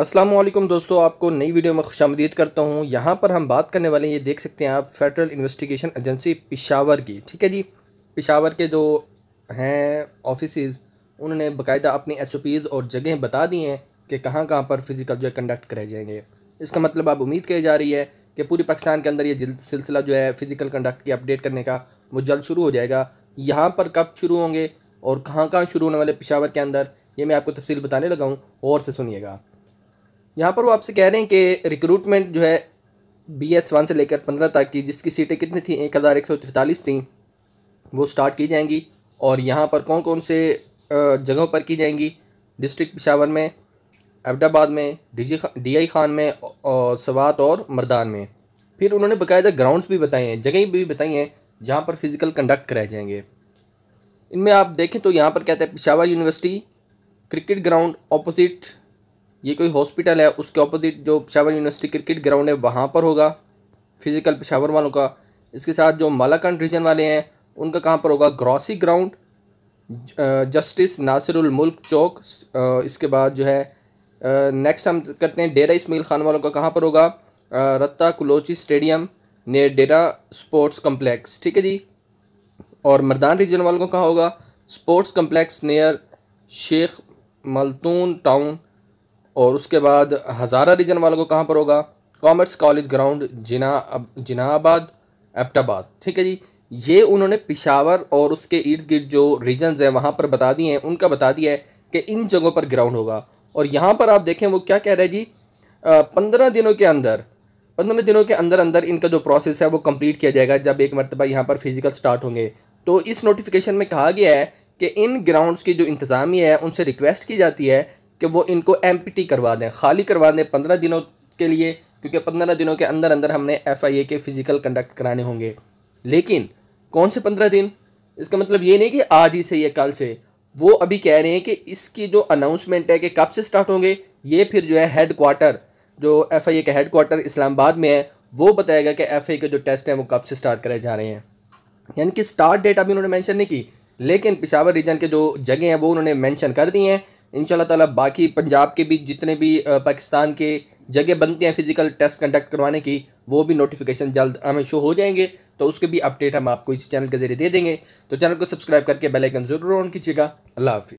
असलम दोस्तों आपको नई वीडियो में खुश करता हूँ यहाँ पर हम बात करने वाले हैं ये देख सकते हैं आप फेडरल इन्वेस्टिगेशन एजेंसी पिशावर की ठीक है जी पिशावर के जो हैं ऑफिस उन्होंने बाकायदा अपनी एच और जगह बता दी हैं कि कहाँ कहाँ पर फ़िज़िकल जो है कंडक्ट कराए जाएंगे इसका मतलब अब उम्मीद की जा रही है कि पूरे पाकिस्तान के अंदर ये सिलसिला जो है फ़िज़िकल कंडक्ट की अपडेट करने का वो जल्द शुरू हो जाएगा यहाँ पर कब शुरू होंगे और कहाँ कहाँ शुरू होने वाले पिशावर के अंदर ये मैं आपको तफसील बताने लगा हूँ और से सुनिएगा यहाँ पर वो आपसे कह रहे हैं कि रिक्रूटमेंट जो है बी एस वन से लेकर पंद्रह तक की जिसकी सीटें कितनी थी एक हज़ार एक सौ तैंतालीस थी वो स्टार्ट की जाएंगी और यहाँ पर कौन कौन से जगहों पर की जाएंगी डिस्ट्रिक्ट पिशावर में अबडाबाद में डीजी डी आई खान में और सवात और मर्दान में फिर उन्होंने बाकायदा ग्राउंड्स भी बताए हैं जगह भी बताई हैं जहाँ पर फिज़िकल कंडक्ट कराए जाएंगे इनमें आप देखें तो यहाँ पर कहते हैं Peshawar university cricket ground opposite ये कोई हॉस्पिटल है उसके अपोजिट जो पेशावर यूनिवर्सिटी क्रिकेट ग्राउंड है वहाँ पर होगा फिज़िकल पेशावर वालों का इसके साथ जो मलाकंड रीजन वाले हैं उनका कहाँ पर होगा ग्रॉसी ग्राउंड जस्टिस नासिरुल मुल्क चौक इसके बाद जो है नेक्स्ट हम करते हैं डेरा इसमाइल खान वालों का कहाँ पर होगा रत्ता कुलोची स्टेडियम ने डेरा स्पोर्ट्स कम्प्लेक्स ठीक है जी और मर्दान रीजन वालों का कहाँ होगा sports complex near Sheikh Maltoon town और उसके बाद हज़ारा रीजन वालों को कहाँ पर होगा commerce college ground Jinnah Jinnahabad Abbottabad ठीक है जी ये उन्होंने पिशावर और उसके इर्द गिर्द जो रीजन्स हैं वहाँ पर बता दिए हैं उनका बता दिया है कि इन जगहों पर ग्राउंड होगा और यहाँ पर आप देखें वो क्या कह रहे हैं जी पंद्रह दिनों के अंदर पंद्रह दिनों के अंदर अंदर इनका जो प्रोसेस है वो कम्प्लीट किया जाएगा जब एक मरतबा यहाँ पर फिज़िकल स्टार्ट होंगे तो इस नोटिफिकेशन में कहा गया है कि इन ग्राउंड्स की जो इंतज़ामिया है उनसे रिक्वेस्ट की जाती है कि वो इनको एम करवा दें खाली करवा दें पंद्रह दिनों के लिए क्योंकि पंद्रह दिनों के अंदर अंदर हमने एफ के फ़िज़िकल कंडक्ट कराने होंगे लेकिन कौन से पंद्रह दिन इसका मतलब ये नहीं कि आज ही से या कल से वो अभी कह रहे हैं कि इसकी जो अनाउंसमेंट है कि कब से स्टार्ट होंगे ये फिर जो है हेड क्वार्टर जो एफ आई ए का हेड क्वार्टर इस्लामाबाद में है वो बताएगा कि एफ आई के जो टेस्ट हैं वो कब से स्टार्ट कराए जा रहे हैं यानी कि स्टार्ट डेट अभी उन्होंने मैंशन नहीं की लेकिन पिशावर रीजन के जो जगह हैं वो उन्होंने मैंशन कर दी हैं इन ताला बाकी पंजाब के भी जितने भी पाकिस्तान के जगह बनती हैं फ़िज़िकल टेस्ट कंडक्ट करवाने की वो भी नोटिफिकेशन जल्द हमें शो हो जाएंगे तो उसके भी अपडेट हम आपको इस चैनल के ज़रिए दे देंगे तो चैनल को सब्सक्राइब करके बेलाइकन ज़रूर ऑन कीजिएगा अल्लाह हाफि